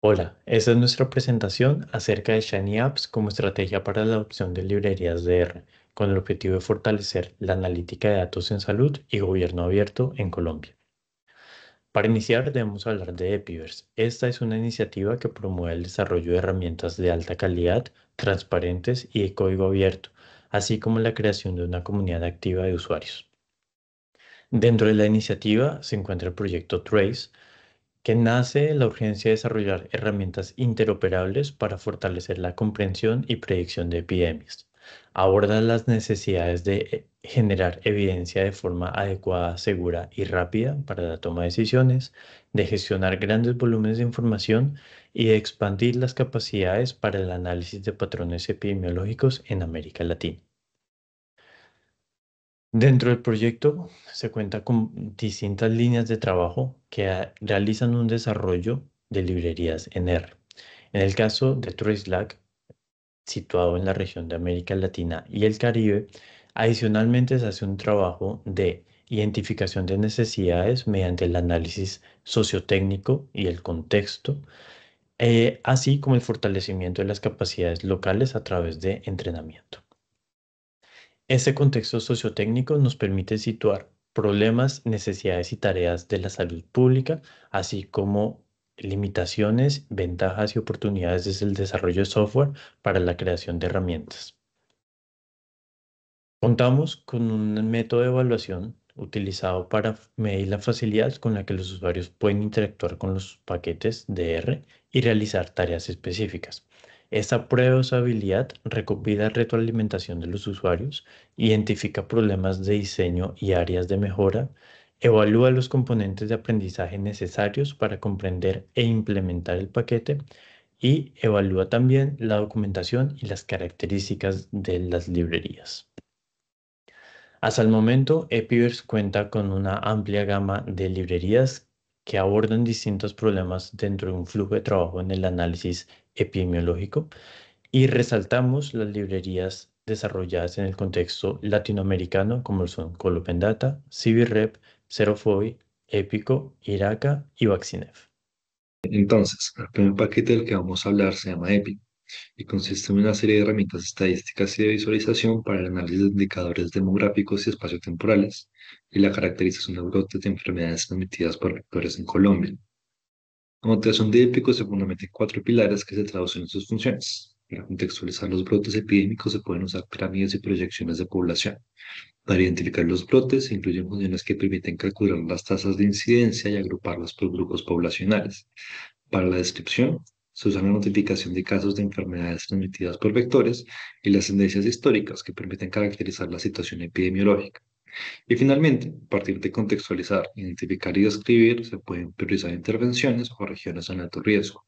Hola, esta es nuestra presentación acerca de Shiny Apps como estrategia para la adopción de librerías de R, con el objetivo de fortalecer la analítica de datos en salud y gobierno abierto en Colombia. Para iniciar, debemos hablar de Epiverse. Esta es una iniciativa que promueve el desarrollo de herramientas de alta calidad, transparentes y de código abierto, así como la creación de una comunidad activa de usuarios. Dentro de la iniciativa se encuentra el proyecto Trace, que nace de la urgencia de desarrollar herramientas interoperables para fortalecer la comprensión y predicción de epidemias. Aborda las necesidades de eh, generar evidencia de forma adecuada, segura y rápida para la toma de decisiones, de gestionar grandes volúmenes de información y de expandir las capacidades para el análisis de patrones epidemiológicos en América Latina. Dentro del proyecto se cuenta con distintas líneas de trabajo que realizan un desarrollo de librerías en R. En el caso de TraceLac, situado en la región de América Latina y el Caribe, adicionalmente se hace un trabajo de identificación de necesidades mediante el análisis sociotécnico y el contexto, eh, así como el fortalecimiento de las capacidades locales a través de entrenamiento. Este contexto sociotécnico nos permite situar problemas, necesidades y tareas de la salud pública, así como limitaciones, ventajas y oportunidades desde el desarrollo de software para la creación de herramientas. Contamos con un método de evaluación utilizado para medir la facilidad con la que los usuarios pueden interactuar con los paquetes DR y realizar tareas específicas. Esa prueba de usabilidad recopila retroalimentación de los usuarios, identifica problemas de diseño y áreas de mejora, evalúa los componentes de aprendizaje necesarios para comprender e implementar el paquete y evalúa también la documentación y las características de las librerías. Hasta el momento, Epiverse cuenta con una amplia gama de librerías que abordan distintos problemas dentro de un flujo de trabajo en el análisis epidemiológico y resaltamos las librerías desarrolladas en el contexto latinoamericano como son Colopendata, CiviRep, Cerofobi, Épico, Iraca y Vaccinef. Entonces, el primer paquete del que vamos a hablar se llama EPIC y consiste en una serie de herramientas estadísticas y de visualización para el análisis de indicadores demográficos y espaciotemporales y la caracterización de brotes de enfermedades transmitidas por vectores en Colombia. Como de épicos se fundamenta en cuatro pilares que se traducen en sus funciones. Para contextualizar los brotes epidémicos se pueden usar pirámides y proyecciones de población. Para identificar los brotes se incluyen funciones que permiten calcular las tasas de incidencia y agruparlas por grupos poblacionales. Para la descripción se usa la notificación de casos de enfermedades transmitidas por vectores y las tendencias históricas que permiten caracterizar la situación epidemiológica. Y finalmente, a partir de contextualizar, identificar y describir, se pueden priorizar intervenciones o regiones en alto riesgo.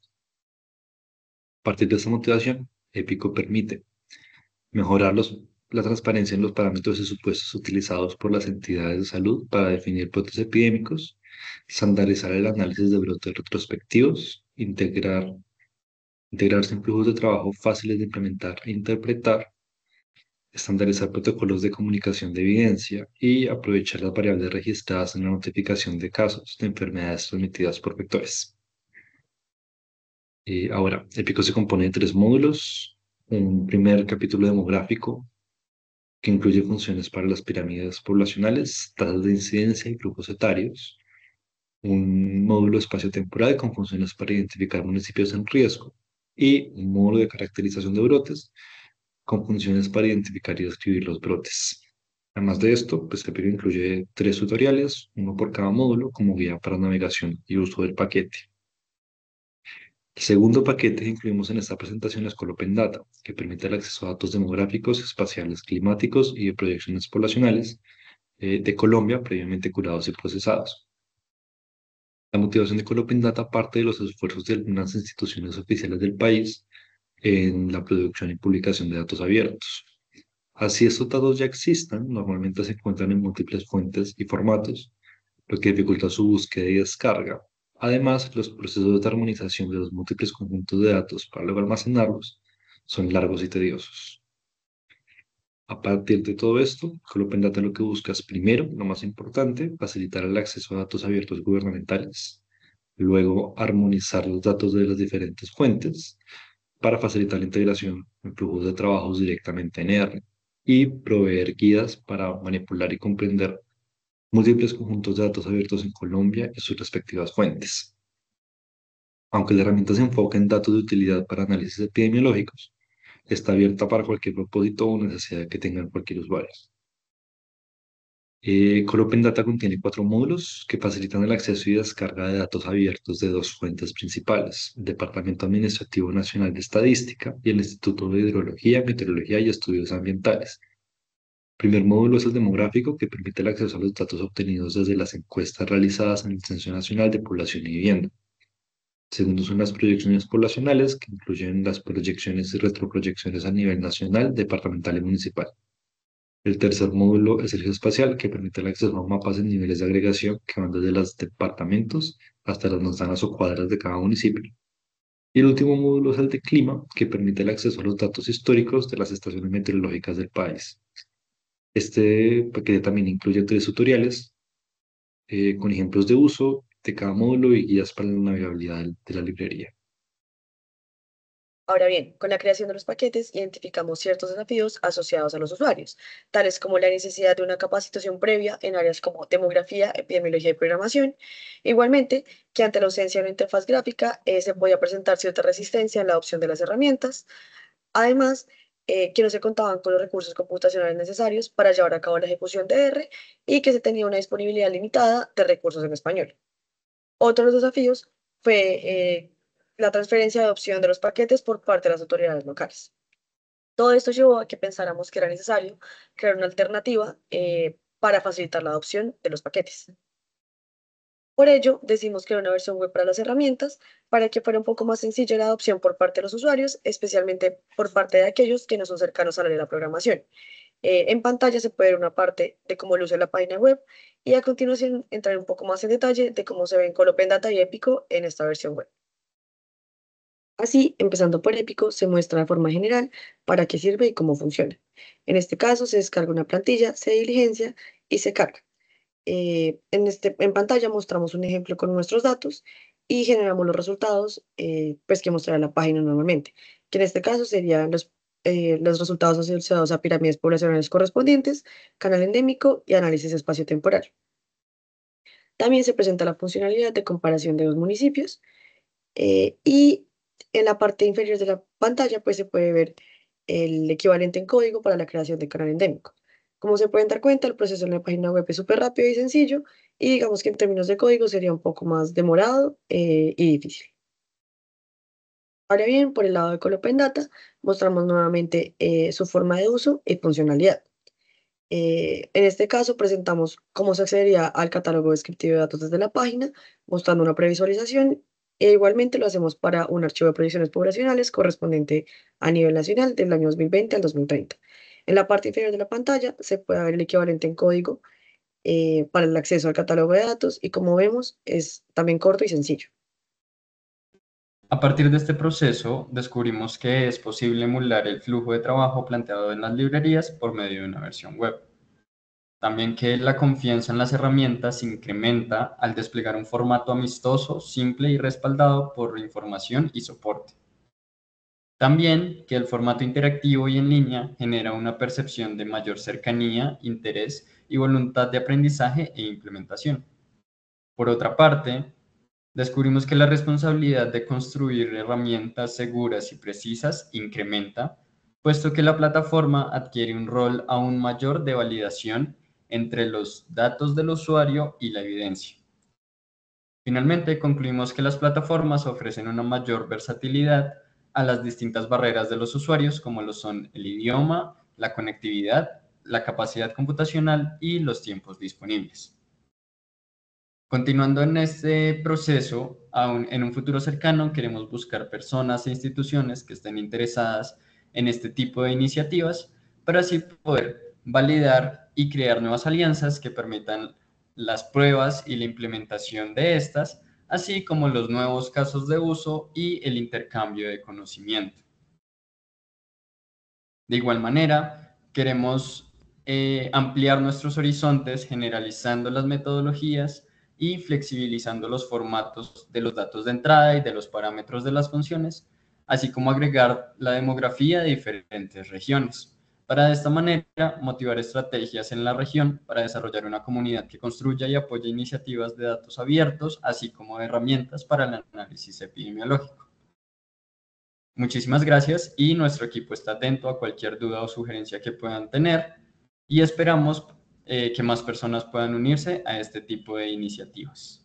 A partir de esta motivación, EPICO permite mejorar la transparencia en los parámetros y supuestos utilizados por las entidades de salud para definir brotes epidémicos, estandarizar el análisis de brotes retrospectivos, integrar, integrarse en flujos de trabajo fáciles de implementar e interpretar, estandarizar protocolos de comunicación de evidencia y aprovechar las variables registradas en la notificación de casos de enfermedades transmitidas por vectores. Y eh, ahora, pico se compone de tres módulos. Un primer capítulo demográfico que incluye funciones para las pirámides poblacionales, tasas de incidencia y grupos etarios. Un módulo espacio-temporal con funciones para identificar municipios en riesgo y un módulo de caracterización de brotes con funciones para identificar y describir los brotes. Además de esto, pues incluye tres tutoriales, uno por cada módulo, como guía para navegación y uso del paquete. El segundo paquete que incluimos en esta presentación es ColopenData, Data, que permite el acceso a datos demográficos, espaciales, climáticos y de proyecciones poblacionales eh, de Colombia previamente curados y procesados. La motivación de ColopenData parte de los esfuerzos de algunas instituciones oficiales del país en la producción y publicación de datos abiertos. Así estos datos ya existen. normalmente se encuentran en múltiples fuentes y formatos, lo que dificulta su búsqueda y descarga. Además, los procesos de armonización de los múltiples conjuntos de datos para luego almacenarlos son largos y tediosos. A partir de todo esto, open data lo que buscas primero, lo más importante, facilitar el acceso a datos abiertos gubernamentales, luego armonizar los datos de las diferentes fuentes, para facilitar la integración en flujos de trabajos directamente en R y proveer guías para manipular y comprender múltiples conjuntos de datos abiertos en Colombia y sus respectivas fuentes. Aunque la herramienta se enfoca en datos de utilidad para análisis epidemiológicos, está abierta para cualquier propósito o necesidad que tengan cualquier usuario. Eh, Open Data contiene cuatro módulos que facilitan el acceso y descarga de datos abiertos de dos fuentes principales, el Departamento Administrativo Nacional de Estadística y el Instituto de Hidrología, Meteorología y Estudios Ambientales. El primer módulo es el demográfico, que permite el acceso a los datos obtenidos desde las encuestas realizadas en el Censo Nacional de Población y Vivienda. segundo son las proyecciones poblacionales, que incluyen las proyecciones y retroproyecciones a nivel nacional, departamental y municipal. El tercer módulo es el geoespacial, que permite el acceso a mapas en niveles de agregación que van desde los departamentos hasta las manzanas o cuadras de cada municipio. Y el último módulo es el de clima, que permite el acceso a los datos históricos de las estaciones meteorológicas del país. Este paquete también incluye tres tutoriales eh, con ejemplos de uso de cada módulo y guías para la navegabilidad de la librería. Ahora bien, con la creación de los paquetes identificamos ciertos desafíos asociados a los usuarios, tales como la necesidad de una capacitación previa en áreas como demografía, epidemiología y programación. Igualmente, que ante la ausencia de una interfaz gráfica eh, se podía presentar cierta resistencia en la adopción de las herramientas. Además, eh, que no se contaban con los recursos computacionales necesarios para llevar a cabo la ejecución de R y que se tenía una disponibilidad limitada de recursos en español. Otro de los desafíos fue eh, la transferencia de adopción de los paquetes por parte de las autoridades locales. Todo esto llevó a que pensáramos que era necesario crear una alternativa eh, para facilitar la adopción de los paquetes. Por ello, decimos crear una versión web para las herramientas para que fuera un poco más sencilla la adopción por parte de los usuarios, especialmente por parte de aquellos que no son cercanos a la de la programación. Eh, en pantalla se puede ver una parte de cómo luce la página web y a continuación entraré un poco más en detalle de cómo se ven Data y epico en esta versión web. Así, empezando por Épico, se muestra de forma general para qué sirve y cómo funciona. En este caso, se descarga una plantilla, se diligencia y se carga. Eh, en, este, en pantalla mostramos un ejemplo con nuestros datos y generamos los resultados eh, pues que mostrará la página normalmente, que en este caso serían los, eh, los resultados asociados a pirámides poblacionales correspondientes, canal endémico y análisis espacio-temporal. También se presenta la funcionalidad de comparación de dos municipios y en la parte inferior de la pantalla pues se puede ver el equivalente en código para la creación de canal endémico. Como se pueden dar cuenta, el proceso en la página web es súper rápido y sencillo y digamos que en términos de código sería un poco más demorado eh, y difícil. Ahora bien, por el lado de ColopenData mostramos nuevamente eh, su forma de uso y funcionalidad. Eh, en este caso presentamos cómo se accedería al catálogo descriptivo de datos desde la página, mostrando una previsualización e igualmente lo hacemos para un archivo de proyecciones poblacionales correspondiente a nivel nacional del año 2020 al 2030. En la parte inferior de la pantalla se puede ver el equivalente en código eh, para el acceso al catálogo de datos y como vemos es también corto y sencillo. A partir de este proceso, descubrimos que es posible emular el flujo de trabajo planteado en las librerías por medio de una versión web. También que la confianza en las herramientas incrementa al desplegar un formato amistoso, simple y respaldado por información y soporte. También que el formato interactivo y en línea genera una percepción de mayor cercanía, interés y voluntad de aprendizaje e implementación. Por otra parte, descubrimos que la responsabilidad de construir herramientas seguras y precisas incrementa, puesto que la plataforma adquiere un rol aún mayor de validación entre los datos del usuario y la evidencia. Finalmente, concluimos que las plataformas ofrecen una mayor versatilidad a las distintas barreras de los usuarios, como lo son el idioma, la conectividad, la capacidad computacional y los tiempos disponibles. Continuando en este proceso, aún en un futuro cercano queremos buscar personas e instituciones que estén interesadas en este tipo de iniciativas para así poder validar y crear nuevas alianzas que permitan las pruebas y la implementación de estas, así como los nuevos casos de uso y el intercambio de conocimiento. De igual manera, queremos eh, ampliar nuestros horizontes generalizando las metodologías y flexibilizando los formatos de los datos de entrada y de los parámetros de las funciones, así como agregar la demografía de diferentes regiones para de esta manera motivar estrategias en la región para desarrollar una comunidad que construya y apoye iniciativas de datos abiertos, así como herramientas para el análisis epidemiológico. Muchísimas gracias y nuestro equipo está atento a cualquier duda o sugerencia que puedan tener y esperamos eh, que más personas puedan unirse a este tipo de iniciativas.